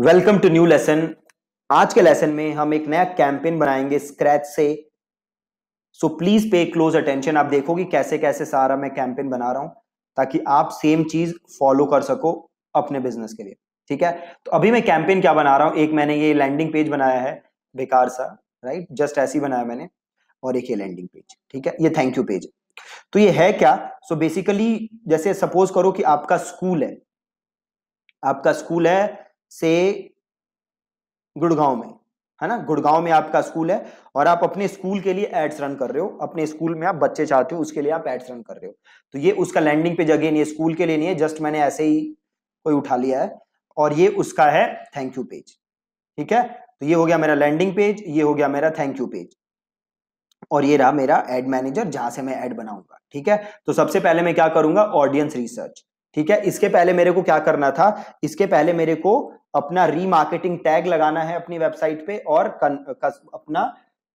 Welcome to new lesson आज के lesson में हम एक नया कैंपेन बनाएंगे स्क्रैच से so please pay close attention आप देखोगे कैसे कैसे सारा मैं कैंपेन बना रहा हूं ताकि आप सेम चीज फॉलो कर सको अपने बिजनेस के लिए ठीक है तो अभी मैं कैंपेन क्या बना रहा हूं एक मैंने ये लैंडिंग पेज बनाया है बेकार सा राइट जस्ट ऐसी बनाया मैंने और एक ये लैंडिंग पेज ठीक है ये थैंक यू पेज तो ये है क्या सो so बेसिकली जैसे सपोज करो कि आपका स्कूल है आपका स्कूल है से गुड़गांव में है ना गुड़गांव में आपका स्कूल है और आप अपने स्कूल के लिए एड्स रन कर रहे हो अपने स्कूल में आप बच्चे चाहते हो उसके लिए आप एड्स रन कर रहे हो तो ये उसका लैंडिंग पे जगह नहीं है स्कूल के लिए नहीं है जस्ट मैंने ऐसे ही कोई उठा लिया है और ये उसका है थैंक यू पेज ठीक है तो ये हो गया मेरा लैंडिंग पेज ये हो गया मेरा थैंक यू पेज और ये रहा मेरा एड मैनेजर जहां से मैं एड बनाऊंगा ठीक है तो सबसे पहले मैं क्या करूंगा ऑडियंस रिसर्च ठीक है इसके पहले मेरे को क्या करना था इसके पहले मेरे को अपना रीमार्केटिंग टैग लगाना है अपनी वेबसाइट पे और कन, कस, अपना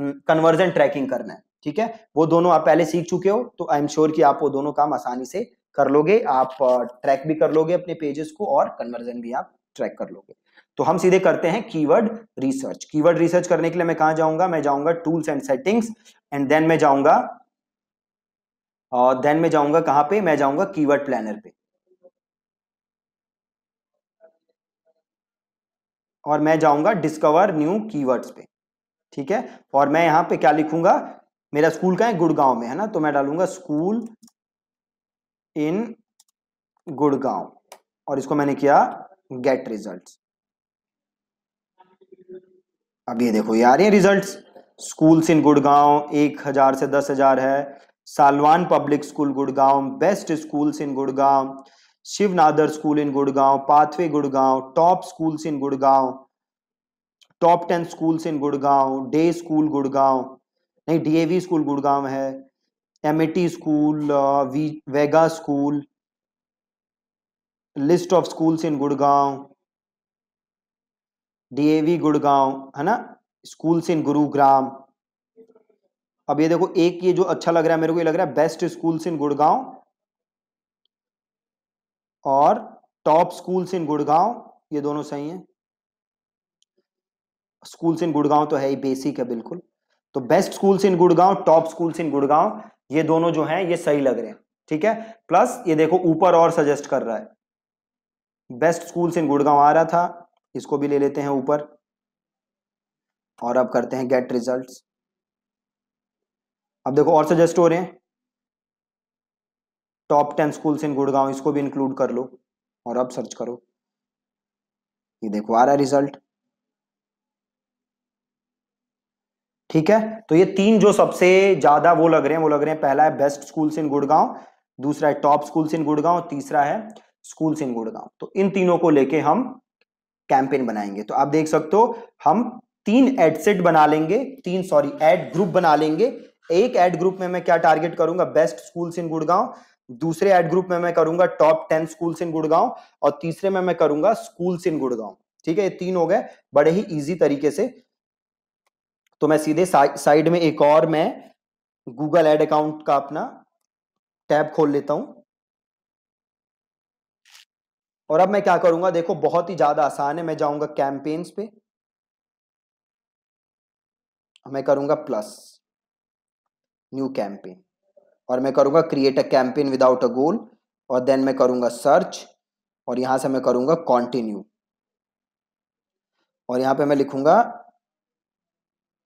कन्वर्जन हम्म, ट्रैकिंग करना है ठीक है वो दोनों आप पहले सीख चुके हो तो आई एम श्योर कि आप वो दोनों काम आसानी से कर लोगे आप ट्रैक भी कर लोगे अपने पेजेस को और कन्वर्जन भी आप ट्रैक कर लोगे तो हम सीधे करते हैं कीवर्ड रिसर्च कीवर्ड रिसर्च करने के लिए मैं कहा जाऊंगा मैं जाऊंगा tools and settings and then मैं जाऊंगा और देन मैं जाऊंगा कहां पे मैं जाऊंगा कीवर्ड प्लानर पे और मैं जाऊंगा डिस्कवर न्यू कीवर्ड्स पे ठीक है और मैं यहाँ पे क्या लिखूंगा मेरा स्कूल का है गुड़गांव में है ना तो मैं डालूंगा स्कूल इन गुड़गांव और इसको मैंने किया गेट रिजल्ट अब ये देखो ये आ रही है रिजल्ट स्कूल्स इन गुड़गांव एक हजार से दस हजार है Salwan public school Gurgaon best schools in Gurgaon Shiv Nadar school in Gurgaon Pathway Gurgaon top schools in Gurgaon top ten school in Gurgaon day school Gurgaon नहीं डीएवी स्कूल गुड़गांव है M school Vega school list of schools in Gurgaon DAV Gurgaon है ना स्कूल्स इन गुरुग्राम अब ये देखो एक ये जो अच्छा लग रहा है मेरे को ये लग रहा है बेस्ट स्कूल्स इन गुड़गांव और टॉप स्कूल्स इन गुड़गांव ये दोनों सही हैं स्कूल्स इन गुड़गांव तो है ही बेसिक है बिल्कुल तो best schools in Gurgaon top schools in Gurgaon ये दोनों जो हैं ये सही लग रहे हैं ठीक है प्लस ये देखो ऊपर और सजेस्ट कर रहा है बेस्ट स्कूल्स इन गुड़गांव आ रहा था इसको भी ले लेते हैं ऊपर और अब करते हैं गेट रिजल्ट्स अब देखो और सजेस्ट हो रहे हैं top ten schools in Gurgaon इसको भी इंक्लूड कर लो और अब सर्च करो ये देखो आ रहा रिजल्ट ठीक है तो ये तीन जो सबसे ज्यादा वो लग रहे हैं वो लग रहे हैं पहला है बेस्ट स्कूल्स इन गुड़गांव दूसरा है टॉप स्कूल्स इन गुड़गांव तीसरा है स्कूल्स इन गुड़गांव तो इन तीनों को लेके हम कैंपेन बनाएंगे तो आप देख सकते हो हम तीन एडसेट बना लेंगे तीन सॉरी एड ग्रुप बना लेंगे एक एड ग्रुप में मैं क्या टारगेट करूंगा बेस्ट स्कूल्स इन गुड़गांव दूसरे एड ग्रुप में मैं करूंगा top ten schools in Gurgaon और तीसरे में मैं करूंगा स्कूल्स इन गुड़गांव ठीक है ये तीन हो गए बड़े ही इजी तरीके से तो मैं सीधे साइड साइड में एक और मैं गूगल एड अकाउंट का अपना टैब खोल लेता हूं और अब मैं क्या करूंगा देखो बहुत ही ज्यादा आसान है मैं जाऊंगा कैंपेन्स पे मैं करूंगा प्लस न्यू कैंपेन और मैं करूँगा create a campaign without a goal और देन मैं करूँगा सर्च और यहाँ से मैं करूँगा कॉन्टिन्यू और यहाँ पे मैं लिखूँगा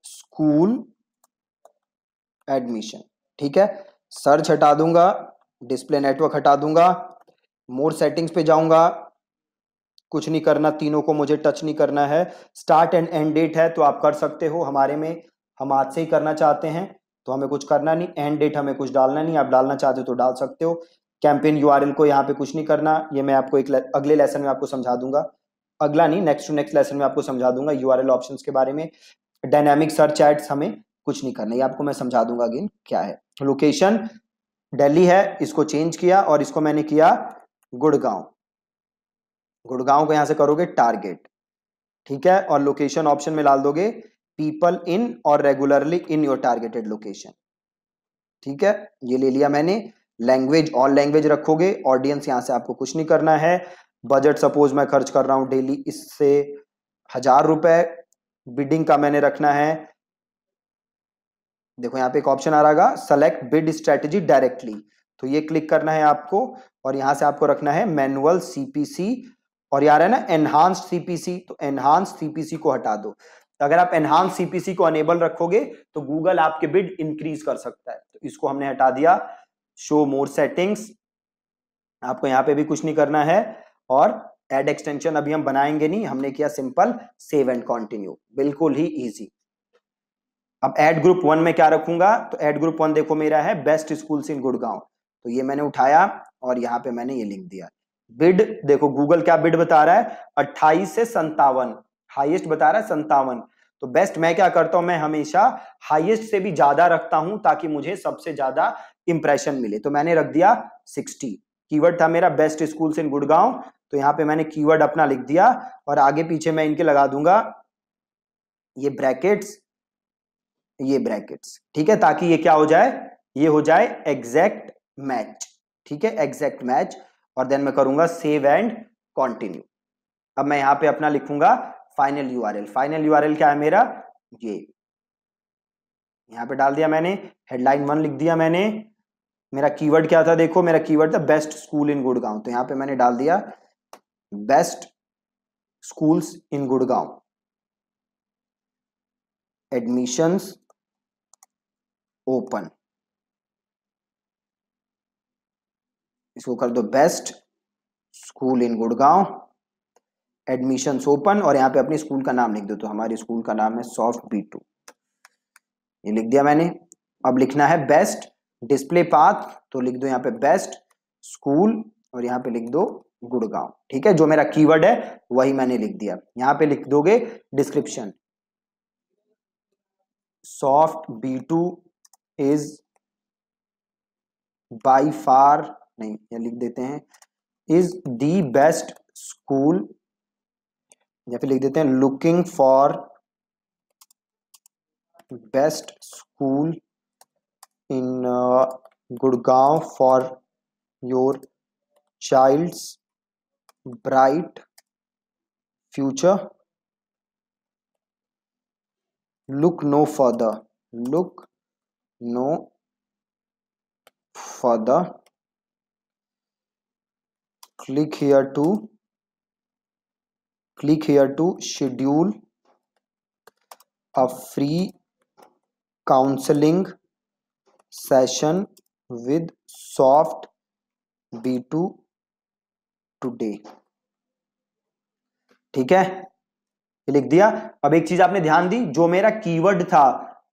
स्कूल एडमिशन ठीक है सर्च हटा दूंगा डिस्प्ले नेटवर्क हटा दूंगा मोर सेटिंग्स पे जाऊंगा कुछ नहीं करना तीनों को मुझे टच नहीं करना है स्टार्ट एंड एंड डेट है तो आप कर सकते हो हमारे में हम आज से ही करना चाहते हैं तो हमें कुछ करना नहीं एंड डेट हमें कुछ डालना नहीं आप डालना चाहते हो तो डाल सकते हो कैंपेन यू को यहाँ पे कुछ नहीं करना ये मैं आपको एक अगले लेसन में आपको समझा दूंगा अगला नहीं नेक्स्ट टू नेक्स्ट लेसन में आपको समझा दूंगा यू आर ऑप्शन के बारे में डायनामिक सर्च एड्स हमें कुछ नहीं करना ये आपको मैं समझा दूंगा अगेन क्या है लोकेशन दिल्ली है इसको चेंज किया और इसको मैंने किया गुड़गांव गुड़गांव को यहां से करोगे टारगेट ठीक है और लोकेशन ऑप्शन में डाल दोगे पीपल इन और regularly in your targeted location ठीक है ये ले लिया मैंने लैंग्वेज ऑल लैंग्वेज रखोगे ऑडियंस यहां से आपको कुछ नहीं करना है बजट सपोज मैं खर्च कर रहा हूं डेली इससे हजार रुपए बिडिंग का मैंने रखना है देखो यहाँ पे एक ऑप्शन आ रहा है सेलेक्ट बिड स्ट्रेटजी डायरेक्टली तो ये क्लिक करना है आपको और यहां से आपको रखना है मैनुअल सीपीसी और यार है ना एनहांस्ड सीपीसी तो एनहांस सीपीसी को हटा दो तो अगर आप एनहांस सीपीसी को अनेबल रखोगे तो गूगल आपके बिड इंक्रीज कर सकता है तो इसको हमने हटा दिया शो मोर सेटिंग्स आपको यहाँ पे भी कुछ नहीं करना है और एड एक्सटेंशन अभी हम बनाएंगे नहीं हमने किया सिंपल सेव एंड कंटिन्यू बिल्कुल ही इजी अब एड ग्रुप वन में क्या रखूंगा तो एड ग्रुप वन देखो मेरा है बेस्ट स्कूल इन गुड़गांव तो ये मैंने उठाया और यहाँ पे मैंने ये लिख दिया बिड देखो गूगल क्या बिड बता रहा है अट्ठाईस से संतावन हाईएस्ट बता रहा है संतावन तो बेस्ट मैं क्या करता हूं मैं हमेशा हाईएस्ट से भी ज्यादा रखता हूं ताकि मुझे सबसे ज्यादा इंप्रेशन मिले तो मैंने रख दिया सिक्सटी कीवर्ड था मेरा बेस्ट स्कूल इन गुड़गांव तो यहाँ पे मैंने कीवर्ड अपना लिख दिया और आगे पीछे मैं इनके लगा दूंगा ये ब्रैकेट्स ये ब्रैकेट्स ठीक है ताकि ये क्या हो जाए ये हो जाए एग्जैक्ट मैच ठीक है एग्जैक्ट मैच और देन मैं करूंगा सेव एंड कॉन्टिन्यू अब मैं यहाँ पे अपना लिखूंगा फाइनल एल फाइनल एल क्या है मेरा ये यहाँ पे डाल दिया मैंने हेडलाइन वन लिख दिया मैंने मेरा कीवर्ड क्या था देखो मेरा कीवर्ड था बेस्ट स्कूल इन गुड़गांव तो यहाँ पे मैंने डाल दिया best schools in Gurgaon admissions open इसको कर दो best school in Gurgaon admission open और यहाँ पे अपने स्कूल का नाम लिख दो तो हमारे स्कूल का नाम है सॉफ्ट बी टू ये लिख दिया मैंने अब लिखना है बेस्ट डिस्प्ले पाथ तो लिख दो यहाँ पे बेस्ट स्कूल और यहाँ पे लिख दो गुड़गांव ठीक है जो मेरा कीवर्ड है वही मैंने लिख दिया यहाँ पे लिख दोगे description soft B two is by far नहीं ये लिख देते हैं इज दी बेस्ट स्कूल या फिर लिख देते हैं looking for best school in Gurgaon for your child's bright future look no for look no for click here to click here to schedule a free counseling session with soft b2 today ठीक है ये लिख दिया अब एक चीज आपने ध्यान दी जो मेरा कीवर्ड था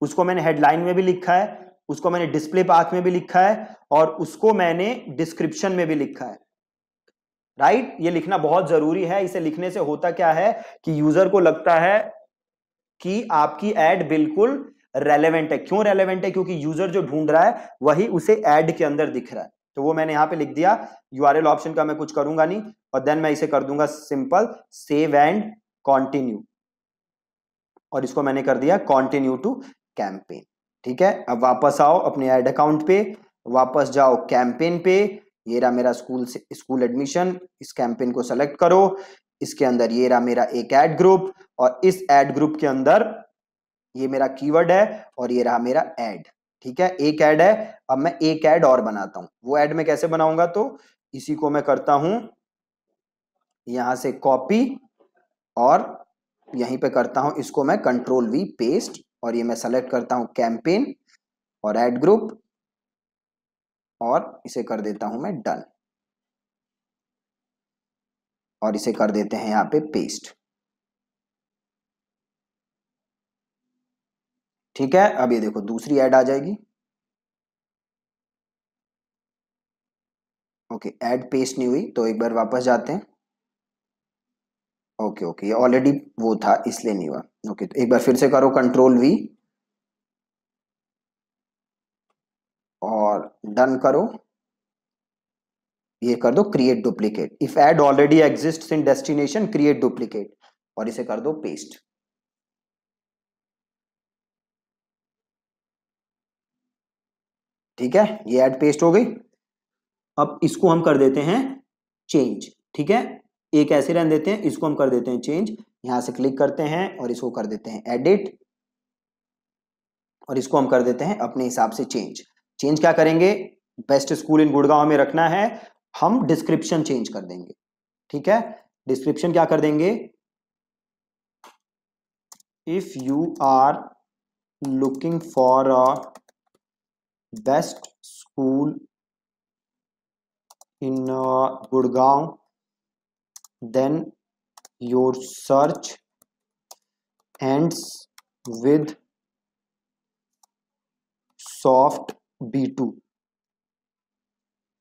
उसको मैंने हेडलाइन में भी लिखा है उसको मैंने डिस्प्ले पाथ में भी लिखा है और उसको मैंने डिस्क्रिप्शन में भी लिखा है राइट ये लिखना बहुत जरूरी है इसे लिखने से होता क्या है कि यूजर को लगता है कि आपकी एड बिल्कुल रेलेवेंट है क्यों रेलेवेंट है क्योंकि यूजर जो ढूंढ रहा है वही उसे एड के अंदर दिख रहा है तो वो मैंने यहां पे लिख दिया एल ऑप्शन का मैं कुछ करूंगा नहीं और देन मैं इसे कर दूंगा सिंपल सेव एंड कॉन्टिन्यू और इसको मैंने कर दिया कॉन्टिन्यू टू कैंपेन ठीक है अब वापस आओ अपने एड अकाउंट पे वापस जाओ कैंपेन पे ये रहा मेरा स्कूल से स्कूल एडमिशन इस कैंपेन को सेलेक्ट करो इसके अंदर ये रहा मेरा एक एड ग्रुप और इस एड ग्रुप के अंदर ये मेरा कीवर्ड है और ये रहा मेरा एड ठीक है एक एड है अब मैं एक एड और बनाता हूं वो एड में कैसे बनाऊंगा तो इसी को मैं करता हूं यहां से कॉपी और यहीं पे करता हूं इसको मैं कंट्रोल वी पेस्ट और ये मैं सेलेक्ट करता हूं कैंपेन और एड ग्रुप और इसे कर देता हूं मैं डन और इसे कर देते हैं यहां पे पेस्ट ठीक है अब ये देखो दूसरी ऐड आ जाएगी ओके ऐड पेस्ट नहीं हुई तो एक बार वापस जाते हैं ओके ओके ये ऑलरेडी वो था इसलिए नहीं हुआ ओके तो एक बार फिर से करो कंट्रोल वी और डन करो ये कर दो create duplicate if ad already exist in destination create duplicate और इसे कर दो पेस्ट ठीक है ये एड पेस्ट हो गई अब इसको हम कर देते हैं चेंज ठीक है एक ऐसे रहने देते हैं इसको हम कर देते हैं चेंज यहां से क्लिक करते हैं और इसको कर देते हैं एडिट और इसको हम कर देते हैं अपने हिसाब से चेंज चेंज क्या करेंगे बेस्ट स्कूल इन गुड़गांव में रखना है हम डिस्क्रिप्शन चेंज कर देंगे ठीक है डिस्क्रिप्शन क्या कर देंगे if you are looking for a best school in Gurgaon then your search ends with soft B two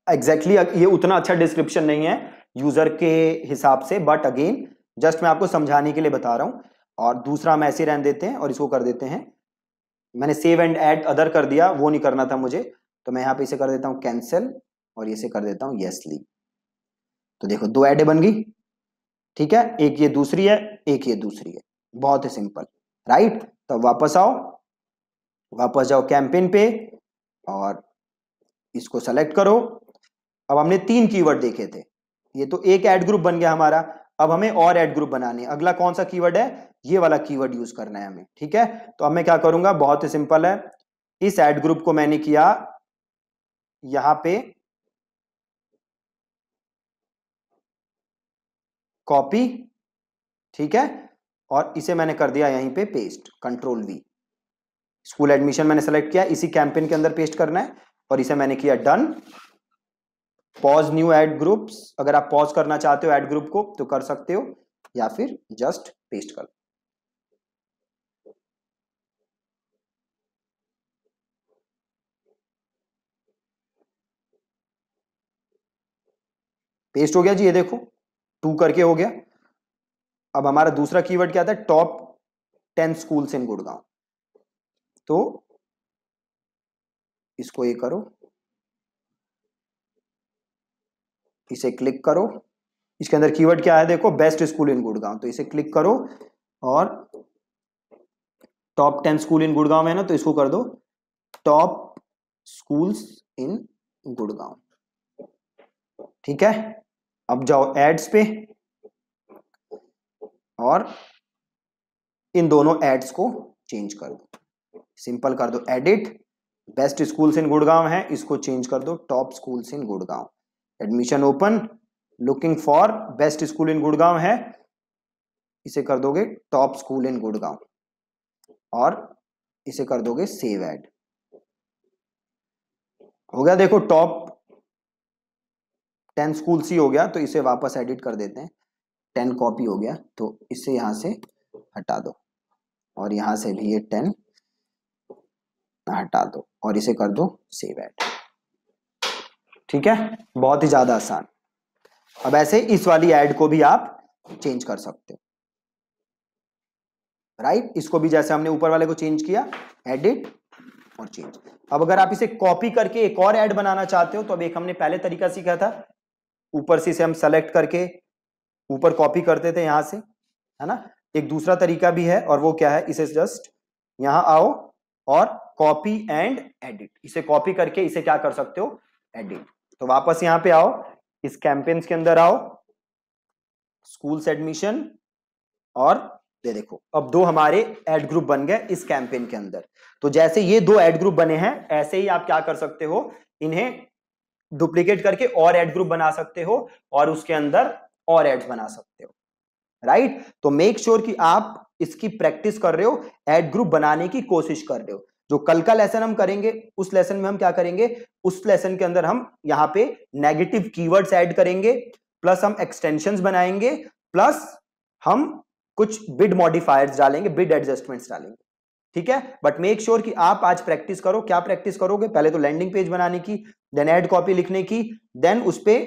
exactly ये उतना अच्छा डिस्क्रिप्शन नहीं है यूजर के हिसाब से बट अगेन जस्ट मैं आपको समझाने के लिए बता रहा हूं और दूसरा हम ऐसे रहने देते हैं और इसको कर देते हैं मैंने सेव एंड एड अदर कर दिया वो नहीं करना था मुझे तो मैं यहाँ पे इसे कर देता हूँ कैंसिल और इसे कर देता हूँ येसली तो देखो दो एडे बन गई ठीक है एक ये दूसरी है एक ये दूसरी है बहुत ही सिंपल राइट तब वापस आओ वापस जाओ कैंपेन पे और इसको सेलेक्ट करो अब हमने तीन कीवर्ड देखे थे ये तो एक एड ग्रुप बन गया हमारा अब हमें और एड ग्रुप बनाने अगला कौन सा कीवर्ड है ये वाला कीवर्ड यूज करना है हमें ठीक है तो अब मैं क्या करूंगा बहुत ही सिंपल है इस एड ग्रुप को मैंने किया यहां पे कॉपी ठीक है और इसे मैंने कर दिया यहीं पे paste control V school admission मैंने सेलेक्ट किया इसी कैंपेन के अंदर पेस्ट करना है और इसे मैंने किया done pause new ad groups अगर आप पॉज करना चाहते हो एड ग्रुप को तो कर सकते हो या फिर जस्ट पेस्ट कर पेस्ट हो गया जी ये देखो टू करके हो गया अब हमारा दूसरा कीवर्ड क्या था top ten schools in Gurgaon तो इसको ये करो इसे क्लिक करो इसके अंदर कीवर्ड क्या है देखो बेस्ट स्कूल इन गुड़गांव तो इसे क्लिक करो और top ten school in Gurgaon है ना तो इसको कर दो टॉप स्कूल्स इन गुड़गांव ठीक है अब जाओ एड्स पे और इन दोनों एड्स को चेंज कर दो सिंपल कर दो edit best schools in Gurgaon है इसको चेंज कर दो top schools in Gurgaon admission open looking for best school in Gurgaon है इसे कर दोगे टॉप स्कूल इन गुड़गांव और इसे कर दोगे सेव एड हो गया देखो टॉप टेन स्कूल सी हो गया तो इसे वापस एडिट कर देते हैं टेन कॉपी हो गया तो इसे यहां से हटा दो और यहां से भी ये टेन हटा दो और इसे कर दो सेव एट ठीक है बहुत ही ज्यादा आसान अब ऐसे इस वाली एड को भी आप चेंज कर सकते हो राइट right? इसको भी जैसे हमने ऊपर वाले को चेंज किया एडिट और चेंज अब अगर आप इसे कॉपी करके एक और एड बनाना चाहते हो तो अब एक हमने पहले तरीका सीखा था ऊपर से इसे हम सेलेक्ट करके ऊपर कॉपी करते थे यहां से है ना एक दूसरा तरीका भी है और वो क्या है इसे जस्ट यहां आओ और कॉपी एंड एडिट इसे कॉपी करके इसे क्या कर सकते हो एडिट तो वापस यहां पे आओ इस कैंपेन्स के अंदर आओ स्कूल्स एडमिशन और ये देखो अब दो हमारे एड ग्रुप बन गए इस कैंपेन के अंदर तो जैसे ये दो एड ग्रुप बने हैं ऐसे ही आप क्या कर सकते हो इन्हें डुप्लीकेट करके और एड ग्रुप बना सकते हो और उसके अंदर और एड्स बना सकते हो राइट तो मेक श्योर sure कि आप इसकी प्रैक्टिस कर रहे हो एड ग्रुप बनाने की कोशिश कर रहे हो जो कल का लेसन हम करेंगे उस लेसन में हम क्या करेंगे उस लेसन के अंदर हम यहाँ पे नेगेटिव कीवर्ड्स ऐड करेंगे प्लस हम एक्सटेंशन बनाएंगे प्लस हम कुछ बिड मॉडिफायर्स डालेंगे बिड एडजस्टमेंट्स डालेंगे ठीक है बट मेक श्योर कि आप आज प्रैक्टिस करो क्या प्रैक्टिस करोगे पहले तो लैंडिंग पेज बनाने की देन एड कॉपी लिखने की देन उस पर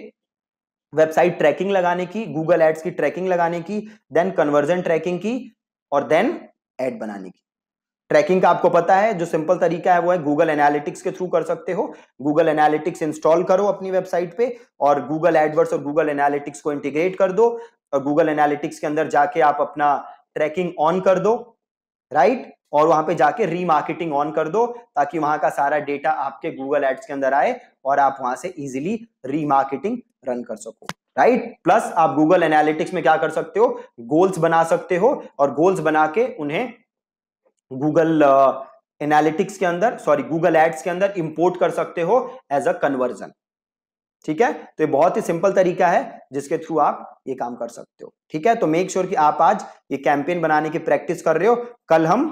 वेबसाइट ट्रैकिंग लगाने की गूगल एड्स की ट्रैकिंग लगाने की देन कन्वर्जन ट्रैकिंग की और देन एड बनाने की ट्रैकिंग का आपको पता है जो सिंपल तरीका है वो है गूगल एनालिटिक्स के थ्रू कर सकते हो गूगल एनालिटिक्स इंस्टॉल करो अपनी वेबसाइट पे और गूगल एडवर्ड्स और गूगल एनालिटिक्स को इंटीग्रेट कर दो और गूगल एनालिटिक्स के अंदर जाके आप अपना ट्रैकिंग ऑन कर दो राइट और वहां पे जाके रीमार्केटिंग ऑन कर दो ताकि वहां का सारा डेटा आपके गूगल एड्स के अंदर आए और आप वहां से इजिली रीमार्केटिंग रन कर सको राइट right? प्लस आप गूगल एनालिटिक्स में क्या कर सकते हो गोल्स बना सकते हो और गोल्स बना के उन्हें गूगल एनालिटिक्स uh, के अंदर सॉरी गूगल एड्स के अंदर इंपोर्ट कर सकते हो एज अ कन्वर्जन ठीक है तो ये बहुत ही सिंपल तरीका है जिसके थ्रू आप ये काम कर सकते हो ठीक है तो मेक श्योर sure कि आप आज ये कैंपेन बनाने की प्रैक्टिस कर रहे हो कल हम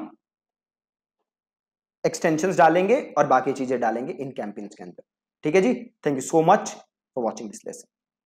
एक्सटेंशन डालेंगे और बाकी चीजें डालेंगे इन कैंपेन्स के अंदर ठीक है जी thank you so much for watching this lesson